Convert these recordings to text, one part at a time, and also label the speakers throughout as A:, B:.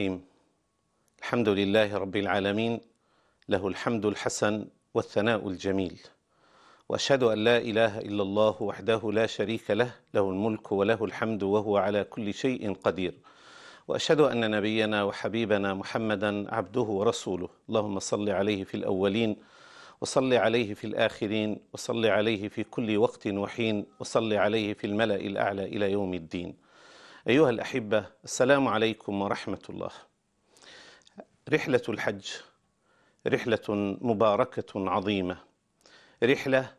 A: الرحيم الحمد لله رب العالمين له الحمد الحسن والثناء الجميل واشهد ان لا اله الا الله وحده لا شريك له له الملك وله الحمد وهو على كل شيء قدير واشهد ان نبينا وحبيبنا محمدا عبده ورسوله اللهم صل عليه في الاولين وصل عليه في الآخرين وصل عليه في كل وقت وحين وصل عليه في الملأ الأعلى إلى يوم الدين أيها الأحبة السلام عليكم ورحمة الله. رحلة الحج رحلة مباركة عظيمة. رحلة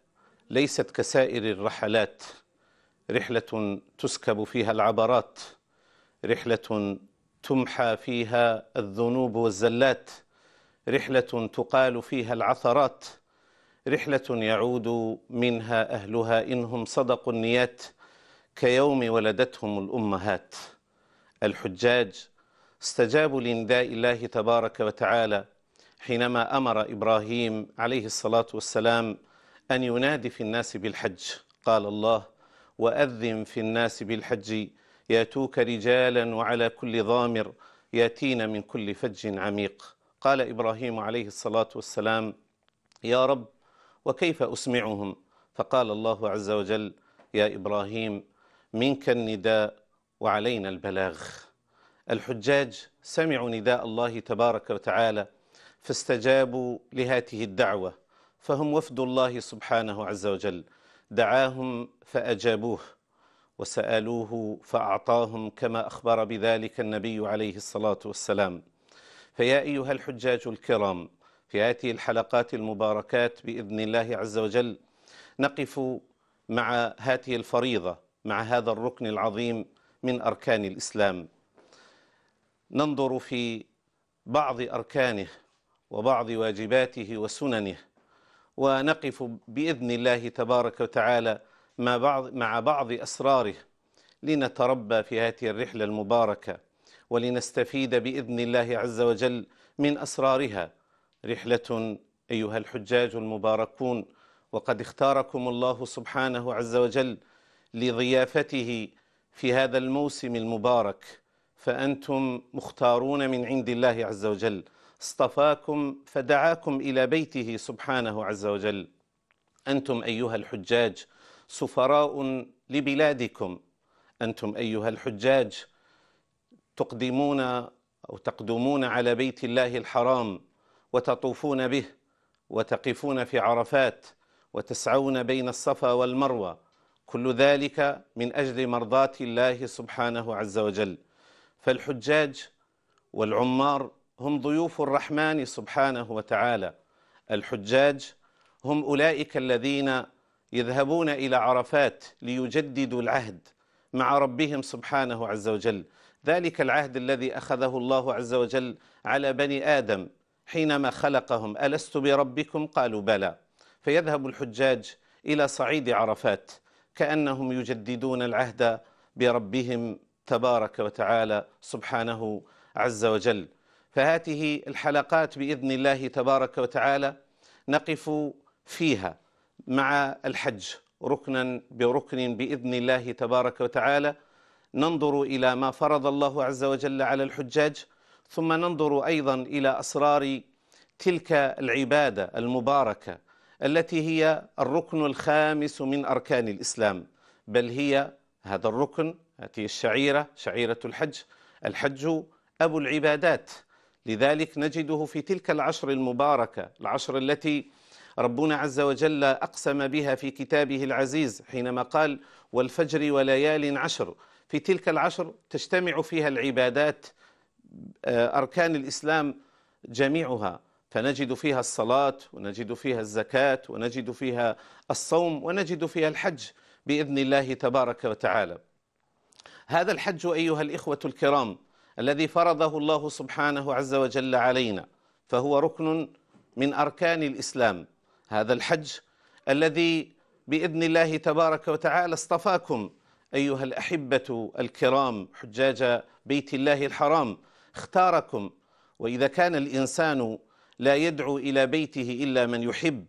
A: ليست كسائر الرحلات. رحلة تسكب فيها العبرات. رحلة تمحى فيها الذنوب والزلات. رحلة تقال فيها العثرات. رحلة يعود منها أهلها إنهم صدقوا النيات كيوم ولدتهم الأمهات الحجاج استجابوا لنداء الله تبارك وتعالى حينما أمر إبراهيم عليه الصلاة والسلام أن ينادي في الناس بالحج قال الله وأذن في الناس بالحج ياتوك رجالا وعلى كل ضامر ياتين من كل فج عميق قال إبراهيم عليه الصلاة والسلام يا رب وكيف أسمعهم فقال الله عز وجل يا إبراهيم منك النداء وعلينا البلاغ الحجاج سمعوا نداء الله تبارك وتعالى فاستجابوا لهاته الدعوة فهم وفد الله سبحانه عز وجل دعاهم فأجابوه وسألوه فأعطاهم كما أخبر بذلك النبي عليه الصلاة والسلام فيا أيها الحجاج الكرام في هذه الحلقات المباركات بإذن الله عز وجل نقف مع هذه الفريضة مع هذا الركن العظيم من أركان الإسلام ننظر في بعض أركانه وبعض واجباته وسننه ونقف بإذن الله تبارك وتعالى مع بعض, مع بعض أسراره لنتربى في هذه الرحلة المباركة ولنستفيد بإذن الله عز وجل من أسرارها رحلة أيها الحجاج المباركون وقد اختاركم الله سبحانه عز وجل لضيافته في هذا الموسم المبارك فأنتم مختارون من عند الله عز وجل اصطفاكم فدعاكم إلى بيته سبحانه عز وجل أنتم أيها الحجاج سفراء لبلادكم أنتم أيها الحجاج تقدمون أو تقدمون على بيت الله الحرام وتطوفون به وتقفون في عرفات وتسعون بين الصفا والمروه كل ذلك من أجل مرضاة الله سبحانه عز وجل فالحجاج والعمار هم ضيوف الرحمن سبحانه وتعالى الحجاج هم أولئك الذين يذهبون إلى عرفات ليجددوا العهد مع ربهم سبحانه عز وجل ذلك العهد الذي أخذه الله عز وجل على بني آدم حينما خلقهم ألست بربكم قالوا بلى فيذهب الحجاج إلى صعيد عرفات كأنهم يجددون العهد بربهم تبارك وتعالى سبحانه عز وجل فهذه الحلقات بإذن الله تبارك وتعالى نقف فيها مع الحج ركنا بركن بإذن الله تبارك وتعالى ننظر إلى ما فرض الله عز وجل على الحجاج ثم ننظر أيضا إلى أسرار تلك العبادة المباركة التي هي الركن الخامس من أركان الإسلام بل هي هذا الركن هذه الشعيرة شعيرة الحج الحج أبو العبادات لذلك نجده في تلك العشر المباركة العشر التي ربنا عز وجل أقسم بها في كتابه العزيز حينما قال والفجر وليال عشر في تلك العشر تجتمع فيها العبادات آه، أركان الإسلام جميعها فنجد فيها الصلاة ونجد فيها الزكاة ونجد فيها الصوم ونجد فيها الحج بإذن الله تبارك وتعالى هذا الحج أيها الإخوة الكرام الذي فرضه الله سبحانه عز وجل علينا فهو ركن من أركان الإسلام هذا الحج الذي بإذن الله تبارك وتعالى اصطفاكم أيها الأحبة الكرام حجاج بيت الله الحرام اختاركم وإذا كان الإنسان لا يدعو إلى بيته إلا من يحب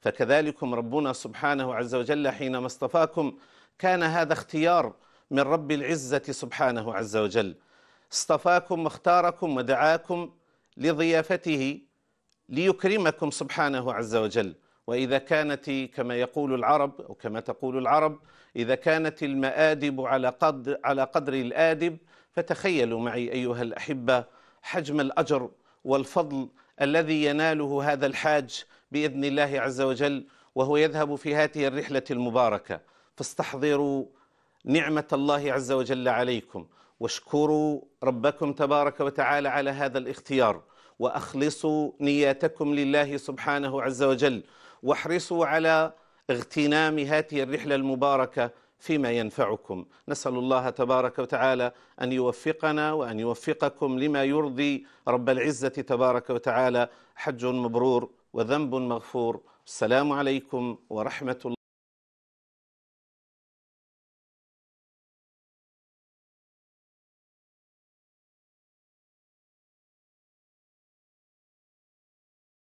A: فكذلكم ربنا سبحانه عز وجل حينما اصطفاكم كان هذا اختيار من رب العزة سبحانه عز وجل اصطفاكم واختاركم ودعاكم لضيافته ليكرمكم سبحانه عز وجل وإذا كانت كما يقول العرب أو كما تقول العرب إذا كانت المآدب على قدر, على قدر الآدب فتخيلوا معي أيها الأحبة حجم الأجر والفضل الذي يناله هذا الحاج باذن الله عز وجل وهو يذهب في هذه الرحله المباركه فاستحضروا نعمه الله عز وجل عليكم واشكروا ربكم تبارك وتعالى على هذا الاختيار واخلصوا نياتكم لله سبحانه عز وجل واحرصوا على اغتنام هذه الرحله المباركه فيما ينفعكم نسأل الله تبارك وتعالى أن يوفقنا وأن يوفقكم لما يرضي رب العزة تبارك وتعالى حج مبرور وذنب مغفور السلام عليكم ورحمة الله